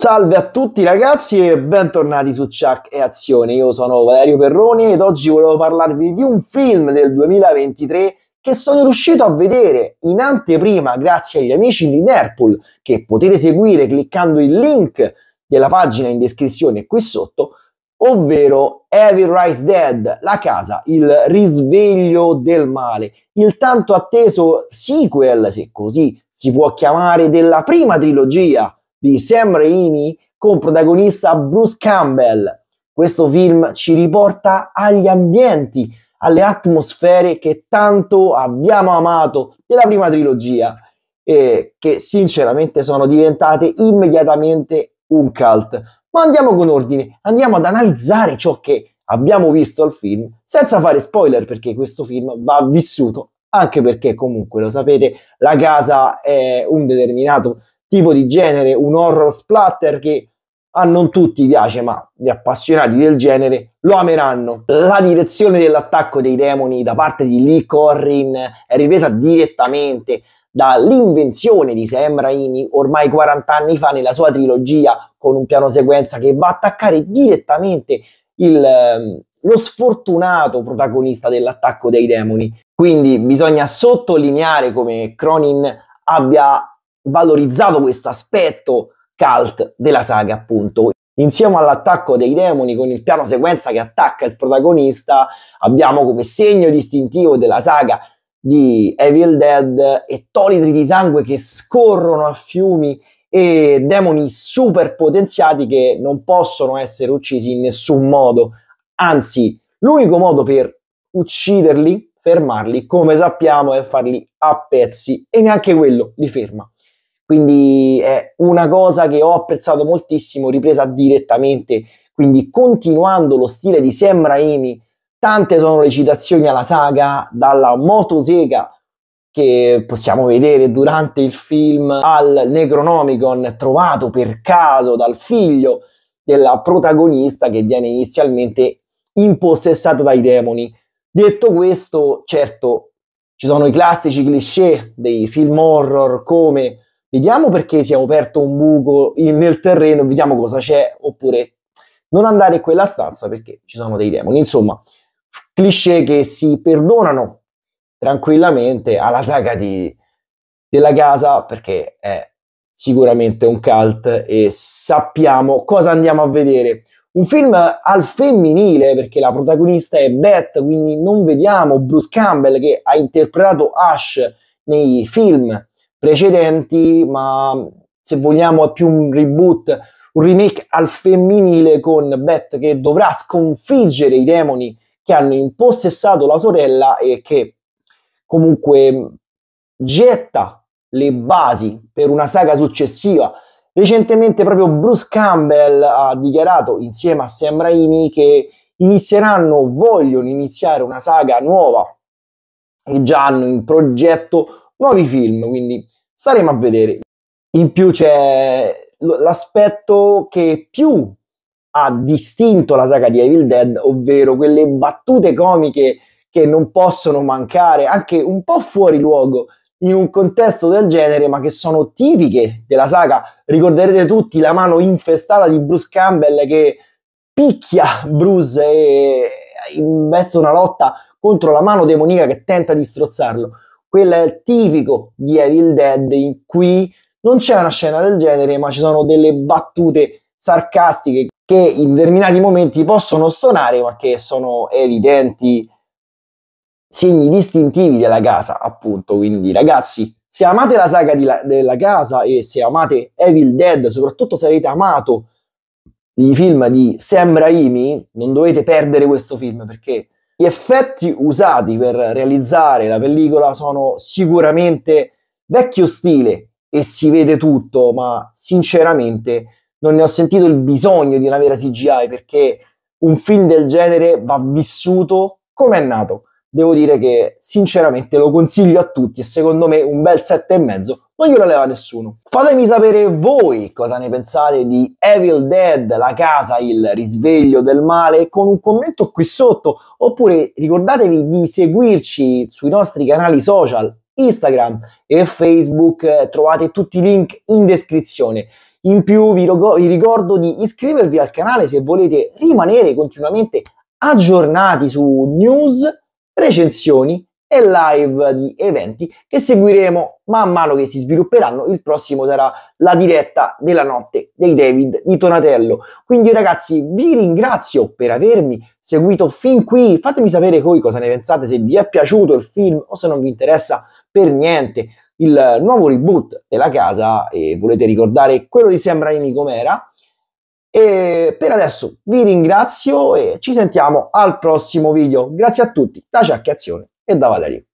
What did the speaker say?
Salve a tutti ragazzi e bentornati su Chuck e Azione. Io sono Valerio Perroni ed oggi volevo parlarvi di un film del 2023 che sono riuscito a vedere in anteprima grazie agli amici di Nerpool che potete seguire cliccando il link della pagina in descrizione qui sotto, ovvero Heavy Rise Dead, la casa, il risveglio del male, il tanto atteso sequel, se così si può chiamare, della prima trilogia di Sam Raimi con protagonista Bruce Campbell. Questo film ci riporta agli ambienti, alle atmosfere che tanto abbiamo amato della prima trilogia e che sinceramente sono diventate immediatamente un cult. Ma andiamo con ordine, andiamo ad analizzare ciò che abbiamo visto al film senza fare spoiler perché questo film va vissuto anche perché comunque lo sapete la casa è un determinato tipo di genere, un horror splatter che a non tutti piace, ma gli appassionati del genere lo ameranno. La direzione dell'attacco dei demoni da parte di Lee Corrin è ripresa direttamente dall'invenzione di Sam Raimi ormai 40 anni fa nella sua trilogia con un piano sequenza che va a attaccare direttamente il, ehm, lo sfortunato protagonista dell'attacco dei demoni. Quindi bisogna sottolineare come Cronin abbia valorizzato questo aspetto cult della saga, appunto. Insieme all'attacco dei demoni con il piano sequenza che attacca il protagonista, abbiamo come segno distintivo della saga di Evil Dead e tolitri di sangue che scorrono a fiumi e demoni super potenziati che non possono essere uccisi in nessun modo. Anzi, l'unico modo per ucciderli, fermarli, come sappiamo, è farli a pezzi e neanche quello li ferma. Quindi è una cosa che ho apprezzato moltissimo, ripresa direttamente. Quindi continuando lo stile di Sam Raimi, tante sono le citazioni alla saga, dalla motosega che possiamo vedere durante il film al Necronomicon trovato per caso dal figlio della protagonista che viene inizialmente impossessata dai demoni. Detto questo, certo, ci sono i classici cliché dei film horror come vediamo perché si è aperto un buco in, nel terreno, vediamo cosa c'è, oppure non andare in quella stanza perché ci sono dei demoni. Insomma, cliché che si perdonano tranquillamente alla saga di, della casa perché è sicuramente un cult e sappiamo cosa andiamo a vedere. Un film al femminile perché la protagonista è Beth, quindi non vediamo Bruce Campbell che ha interpretato Ash nei film precedenti, ma se vogliamo è più un reboot, un remake al femminile con Beth che dovrà sconfiggere i demoni che hanno impossessato la sorella e che comunque getta le basi per una saga successiva. Recentemente proprio Bruce Campbell ha dichiarato insieme a Sam Raimi che inizieranno, vogliono iniziare una saga nuova e già hanno in progetto nuovi film, quindi staremo a vedere. In più c'è l'aspetto che più ha distinto la saga di Evil Dead, ovvero quelle battute comiche che non possono mancare, anche un po' fuori luogo in un contesto del genere, ma che sono tipiche della saga. Ricorderete tutti la mano infestata di Bruce Campbell che picchia Bruce e investe una lotta contro la mano demonica che tenta di strozzarlo. Quello è il tipico di Evil Dead in cui non c'è una scena del genere, ma ci sono delle battute sarcastiche che in determinati momenti possono stonare, ma che sono evidenti segni distintivi della casa, appunto. Quindi, ragazzi, se amate la saga la, della casa e se amate Evil Dead, soprattutto se avete amato i film di Sam Raimi, non dovete perdere questo film perché gli effetti usati per realizzare la pellicola sono sicuramente vecchio stile e si vede tutto, ma sinceramente non ne ho sentito il bisogno di una vera CGI perché un film del genere va vissuto come è nato. Devo dire che sinceramente lo consiglio a tutti e secondo me un bel e 7,5 non glielo leva nessuno. Fatemi sapere voi cosa ne pensate di Evil Dead, la casa, il risveglio del male, con un commento qui sotto, oppure ricordatevi di seguirci sui nostri canali social, Instagram e Facebook, trovate tutti i link in descrizione. In più vi ricordo di iscrivervi al canale se volete rimanere continuamente aggiornati su news, recensioni e live di eventi che seguiremo man mano che si svilupperanno. Il prossimo sarà la diretta della notte dei David di Tonatello. Quindi ragazzi vi ringrazio per avermi seguito fin qui. Fatemi sapere voi cosa ne pensate, se vi è piaciuto il film o se non vi interessa per niente il nuovo reboot della casa e volete ricordare quello di Sam Raimi com'era. E per adesso vi ringrazio e ci sentiamo al prossimo video. Grazie a tutti da Ciacchiazione. e dava la